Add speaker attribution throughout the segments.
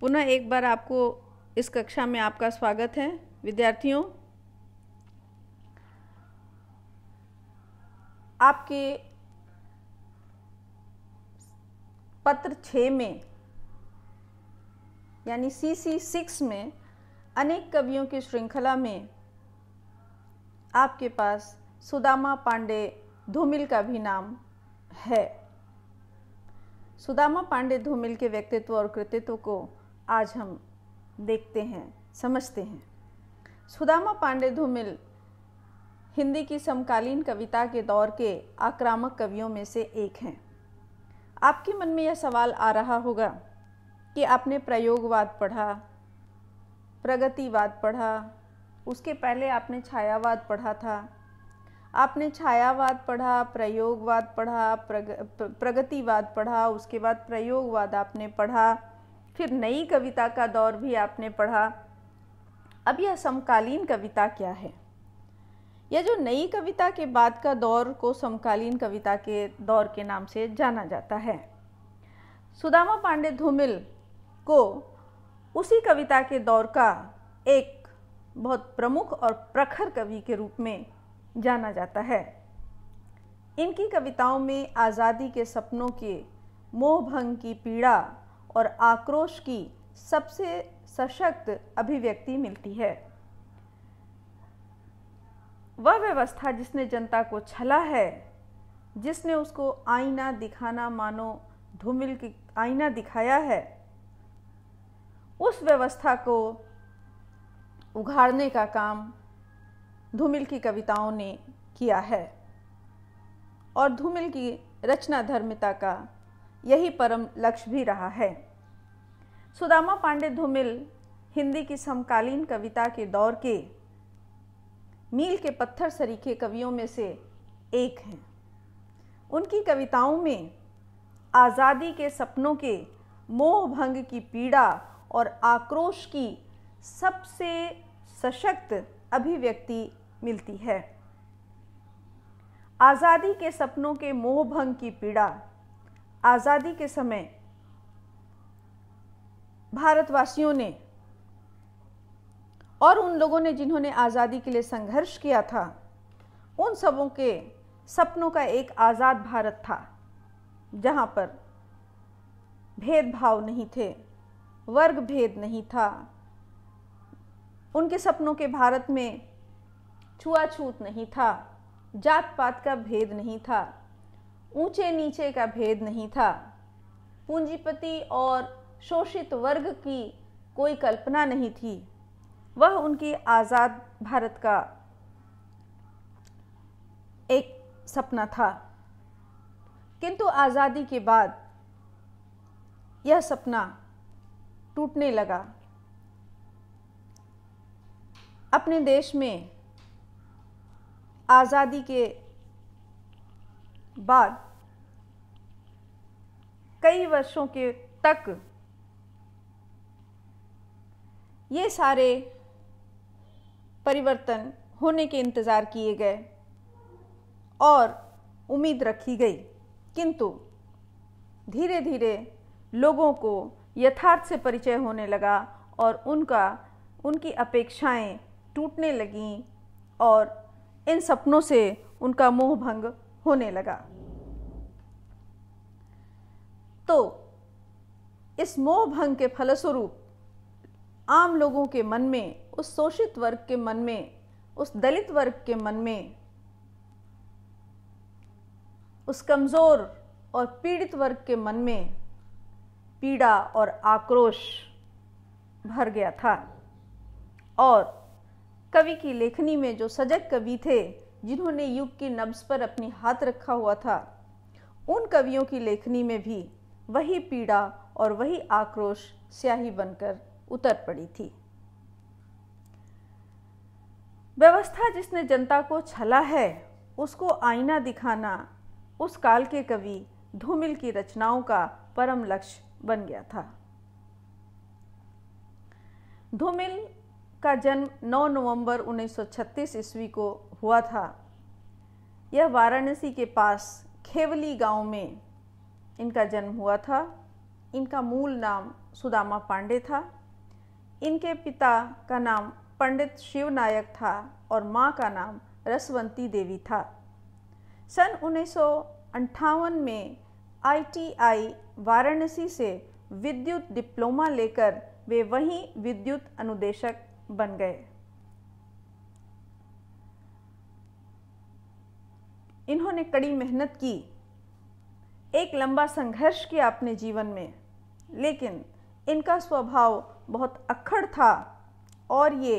Speaker 1: पुनः एक बार आपको इस कक्षा में आपका स्वागत है विद्यार्थियों आपके पत्र छ में यानी सी सी सिक्स में अनेक कवियों की श्रृंखला में आपके पास सुदामा पांडे धूमिल का भी नाम है सुदामा पांडे धूमिल के व्यक्तित्व और कृतित्व को आज हम देखते हैं समझते हैं सुदामा पांडे धूमिल हिंदी की समकालीन कविता के दौर के आक्रामक कवियों में से एक हैं आपके मन में यह सवाल आ रहा होगा कि आपने प्रयोगवाद पढ़ा प्रगतिवाद पढ़ा उसके पहले आपने छायावाद पढ़ा था आपने छायावाद पढ़ा प्रयोगवाद पढ़ा प्रग, प्रगतिवाद पढ़ा उसके बाद प्रयोगवाद आपने पढ़ा फिर नई कविता का दौर भी आपने पढ़ा अब यह समकालीन कविता क्या है यह जो नई कविता के बाद का दौर को समकालीन कविता के दौर के नाम से जाना जाता है सुदामा पांडे धूमिल को उसी कविता के दौर का एक बहुत प्रमुख और प्रखर कवि के रूप में जाना जाता है इनकी कविताओं में आज़ादी के सपनों के मोहभंग की पीड़ा और आक्रोश की सबसे सशक्त अभिव्यक्ति मिलती है वह व्यवस्था जिसने जनता को छला है जिसने उसको आईना दिखाना मानो धूमिल की आईना दिखाया है उस व्यवस्था को उघाड़ने का काम धूमिल की कविताओं ने किया है और धूमिल की रचना धर्मिता का यही परम लक्ष्य भी रहा है सुदामा पांडे धूमिल हिंदी की समकालीन कविता के दौर के मील के पत्थर सरीखे कवियों में से एक हैं उनकी कविताओं में आज़ादी के सपनों के मोह भंग की पीड़ा और आक्रोश की सबसे सशक्त अभिव्यक्ति मिलती है आज़ादी के सपनों के मोह भंग की पीड़ा आज़ादी के समय भारतवासियों ने और उन लोगों ने जिन्होंने आज़ादी के लिए संघर्ष किया था उन सबों के सपनों का एक आज़ाद भारत था जहाँ पर भेदभाव नहीं थे वर्ग भेद नहीं था उनके सपनों के भारत में छुआछूत नहीं था जात पात का भेद नहीं था ऊंचे नीचे का भेद नहीं था पूंजीपति और शोषित वर्ग की कोई कल्पना नहीं थी वह उनकी आज़ाद भारत का एक सपना था किंतु आज़ादी के बाद यह सपना टूटने लगा अपने देश में आज़ादी के बाद कई वर्षों के तक ये सारे परिवर्तन होने के इंतज़ार किए गए और उम्मीद रखी गई किंतु धीरे धीरे लोगों को यथार्थ से परिचय होने लगा और उनका उनकी अपेक्षाएं टूटने लगीं और इन सपनों से उनका मोह भंग होने लगा तो इस मोह भंग के फलस्वरूप आम लोगों के मन में उस शोषित वर्ग के मन में उस दलित वर्ग के मन में उस कमज़ोर और पीड़ित वर्ग के मन में पीड़ा और आक्रोश भर गया था और कवि की लेखनी में जो सजग कवि थे जिन्होंने युग की नब्स पर अपनी हाथ रखा हुआ था उन कवियों की लेखनी में भी वही पीड़ा और वही आक्रोश स्याही बनकर उतर पड़ी थी व्यवस्था जिसने जनता को छला है उसको आईना दिखाना उस काल के कवि धूमिल की रचनाओं का परम लक्ष्य बन गया था धूमिल का जन्म 9 नवंबर 1936 ईस्वी को हुआ था यह वाराणसी के पास खेवली गांव में इनका जन्म हुआ था इनका मूल नाम सुदामा पांडे था इनके पिता का नाम पंडित शिव नायक था और माँ का नाम रसवंती देवी था सन उन्नीस में आईटीआई वाराणसी से विद्युत डिप्लोमा लेकर वे वहीं विद्युत अनुदेशक बन गए इन्होंने कड़ी मेहनत की एक लंबा संघर्ष किया अपने जीवन में लेकिन इनका स्वभाव बहुत अक्खड़ था और ये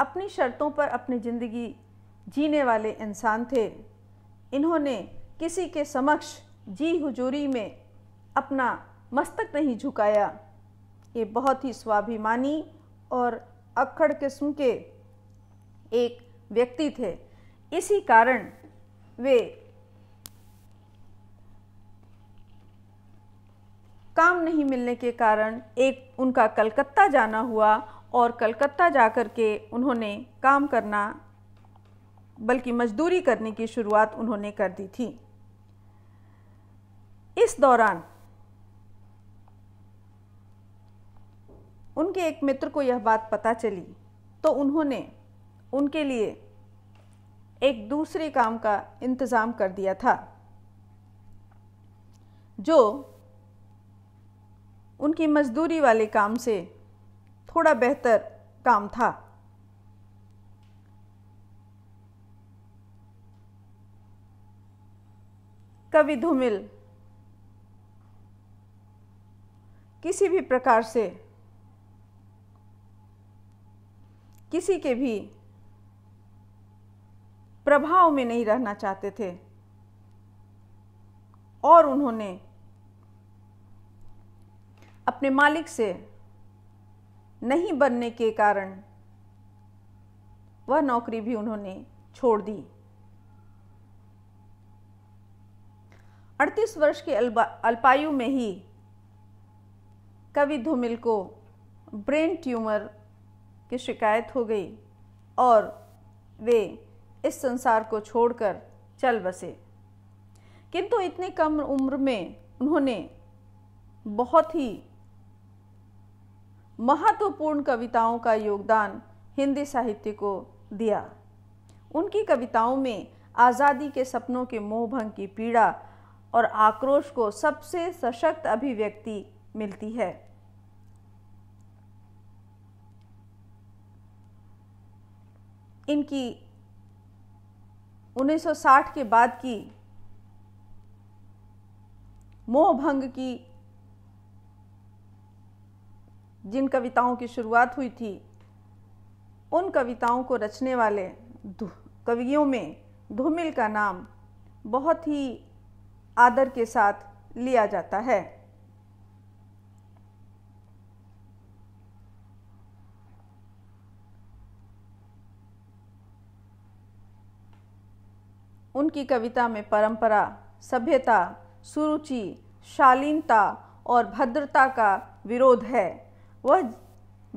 Speaker 1: अपनी शर्तों पर अपनी ज़िंदगी जीने वाले इंसान थे इन्होंने किसी के समक्ष जी हुजूरी में अपना मस्तक नहीं झुकाया ये बहुत ही स्वाभिमानी और अक्खड़ किस्म के एक व्यक्ति थे इसी कारण वे काम नहीं मिलने के कारण एक उनका कलकत्ता जाना हुआ और कलकत्ता जाकर के उन्होंने काम करना बल्कि मजदूरी करने की शुरुआत उन्होंने कर दी थी इस दौरान उनके एक मित्र को यह बात पता चली तो उन्होंने उनके लिए एक दूसरे काम का इंतज़ाम कर दिया था जो उनकी मजदूरी वाले काम से थोड़ा बेहतर काम था कवि धूमिल किसी भी प्रकार से किसी के भी प्रभाव में नहीं रहना चाहते थे और उन्होंने अपने मालिक से नहीं बनने के कारण वह नौकरी भी उन्होंने छोड़ दी 38 वर्ष के अल्पायु में ही कवि धूमिल को ब्रेन ट्यूमर की शिकायत हो गई और वे इस संसार को छोड़कर चल बसे किंतु इतनी कम उम्र में उन्होंने बहुत ही महत्वपूर्ण कविताओं का योगदान हिंदी साहित्य को दिया उनकी कविताओं में आज़ादी के सपनों के मोहभंग की पीड़ा और आक्रोश को सबसे सशक्त अभिव्यक्ति मिलती है इनकी 1960 के बाद की मोहभंग की जिन कविताओं की शुरुआत हुई थी उन कविताओं को रचने वाले कवियों में धूमिल का नाम बहुत ही आदर के साथ लिया जाता है उनकी कविता में परंपरा सभ्यता सुरुचि शालीनता और भद्रता का विरोध है वह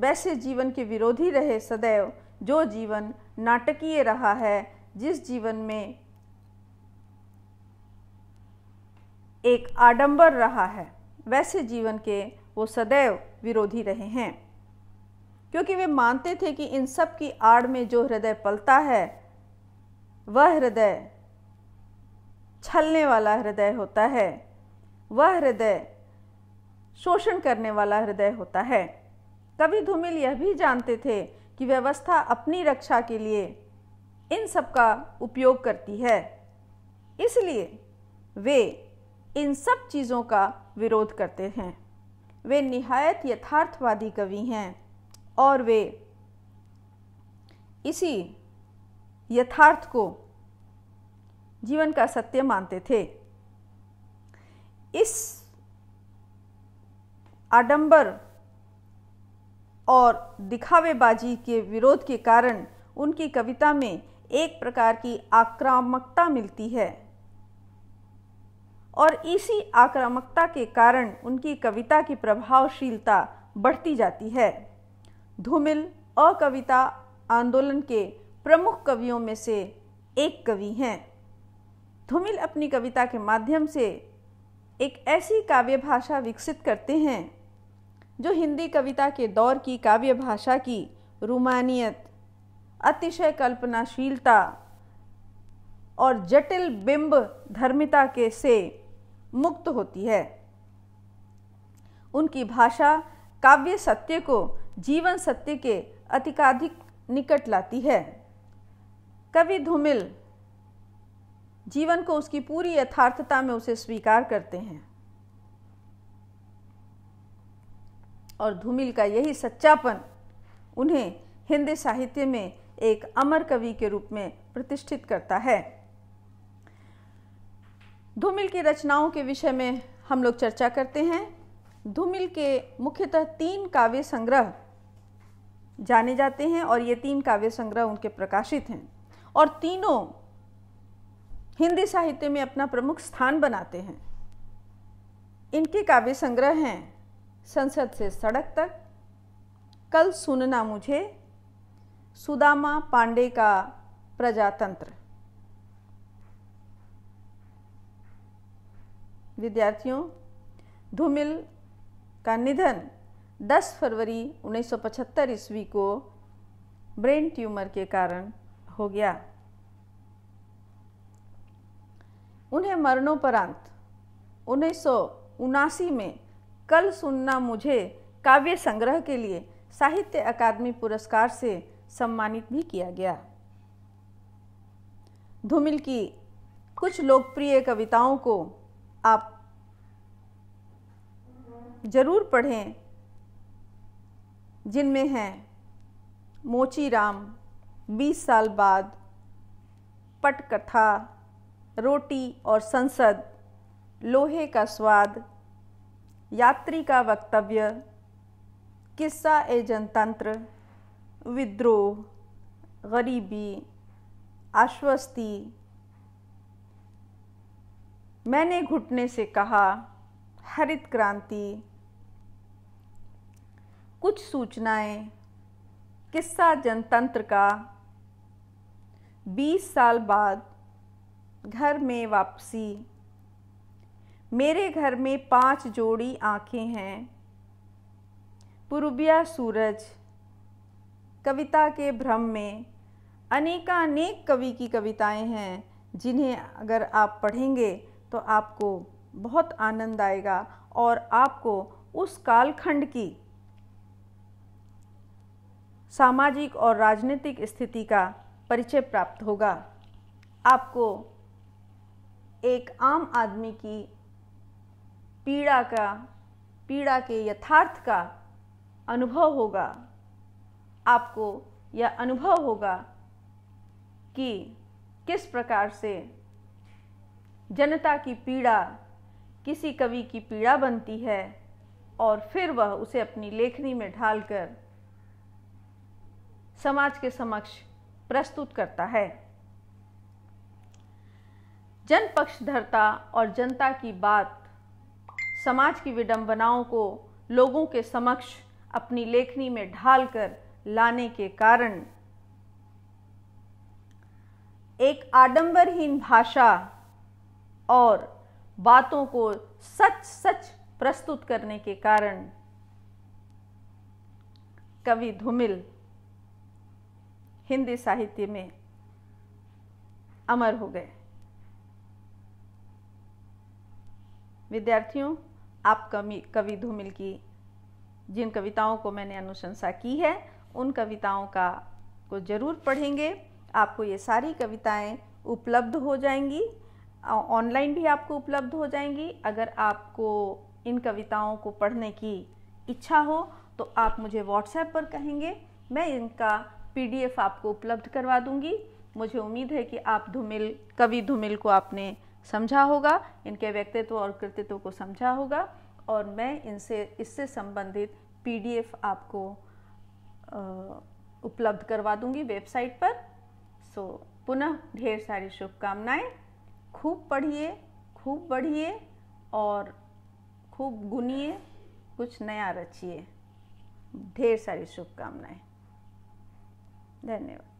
Speaker 1: वैसे जीवन के विरोधी रहे सदैव जो जीवन नाटकीय रहा है जिस जीवन में एक आडंबर रहा है वैसे जीवन के वो सदैव विरोधी रहे हैं क्योंकि वे मानते थे कि इन सब की आड़ में जो हृदय पलता है वह हृदय छलने वाला हृदय होता है वह हृदय शोषण करने वाला हृदय होता है कवि धूमिल यह भी जानते थे कि व्यवस्था अपनी रक्षा के लिए इन सब का उपयोग करती है इसलिए वे इन सब चीज़ों का विरोध करते हैं वे निहायत यथार्थवादी कवि हैं और वे इसी यथार्थ को जीवन का सत्य मानते थे इस आडंबर और दिखावेबाजी के विरोध के कारण उनकी कविता में एक प्रकार की आक्रामकता मिलती है और इसी आक्रामकता के कारण उनकी कविता की प्रभावशीलता बढ़ती जाती है धूमिल अकविता आंदोलन के प्रमुख कवियों में से एक कवि हैं धुमिल अपनी कविता के माध्यम से एक ऐसी काव्य भाषा विकसित करते हैं जो हिंदी कविता के दौर की काव्य भाषा की रूमानियत अतिशय कल्पनाशीलता और जटिल बिंब धर्मिता के से मुक्त होती है उनकी भाषा काव्य सत्य को जीवन सत्य के अतिकाधिक निकट लाती है कवि धूमिल जीवन को उसकी पूरी यथार्थता में उसे स्वीकार करते हैं और धूमिल का यही सच्चापन उन्हें हिंदी साहित्य में एक अमर कवि के रूप में प्रतिष्ठित करता है धूमिल की रचनाओं के विषय में हम लोग चर्चा करते हैं धूमिल के मुख्यतः तीन काव्य संग्रह जाने जाते हैं और ये तीन काव्य संग्रह उनके प्रकाशित हैं और तीनों हिंदी साहित्य में अपना प्रमुख स्थान बनाते हैं इनके काव्य संग्रह हैं संसद से सड़क तक कल सुनना मुझे सुदामा पांडे का प्रजातंत्र विद्यार्थियों धूमिल का निधन 10 फरवरी 1975 ईस्वी को ब्रेन ट्यूमर के कारण हो गया उन्हें मरणोपरांत उन्नीस में कल सुनना मुझे काव्य संग्रह के लिए साहित्य अकादमी पुरस्कार से सम्मानित भी किया गया धूमिल की कुछ लोकप्रिय कविताओं को आप जरूर पढ़ें जिनमें हैं मोची राम बीस साल बाद पटकथा रोटी और संसद लोहे का स्वाद यात्री का वक्तव्य किस्सा ए जनतंत्र विद्रोह गरीबी आश्वस्ति मैंने घुटने से कहा हरित क्रांति कुछ सूचनाएं किस्सा जनतंत्र का 20 साल बाद घर में वापसी मेरे घर में पांच जोड़ी आंखें हैं पूर्विया सूरज कविता के भ्रम में अनेकानेक कवि की कविताएं हैं जिन्हें अगर आप पढ़ेंगे तो आपको बहुत आनंद आएगा और आपको उस कालखंड की सामाजिक और राजनीतिक स्थिति का परिचय प्राप्त होगा आपको एक आम आदमी की पीड़ा का पीड़ा के यथार्थ का अनुभव होगा आपको यह अनुभव होगा कि किस प्रकार से जनता की पीड़ा किसी कवि की पीड़ा बनती है और फिर वह उसे अपनी लेखनी में ढालकर समाज के समक्ष प्रस्तुत करता है जनपक्षधरता और जनता की बात समाज की विडंबनाओं को लोगों के समक्ष अपनी लेखनी में ढालकर लाने के कारण एक आडंबरहीन भाषा और बातों को सच सच प्रस्तुत करने के कारण कवि धूमिल हिंदी साहित्य में अमर हो गए विद्यार्थियों आप कवि कवि धूमिल की जिन कविताओं को मैंने अनुशंसा की है उन कविताओं का को ज़रूर पढ़ेंगे आपको ये सारी कविताएं उपलब्ध हो जाएंगी ऑनलाइन भी आपको उपलब्ध हो जाएंगी अगर आपको इन कविताओं को पढ़ने की इच्छा हो तो आप मुझे व्हाट्सएप पर कहेंगे मैं इनका पीडीएफ आपको उपलब्ध करवा दूंगी मुझे उम्मीद है कि आप धूमिल कवि धूमिल को आपने समझा होगा इनके व्यक्तित्व और कृतित्व को समझा होगा और मैं इनसे इससे संबंधित पीडीएफ आपको उपलब्ध करवा दूंगी वेबसाइट पर सो पुनः ढेर सारी शुभकामनाएं खूब पढ़िए खूब बढ़िए और खूब गुनिए कुछ नया रचिए ढेर सारी शुभकामनाएं धन्यवाद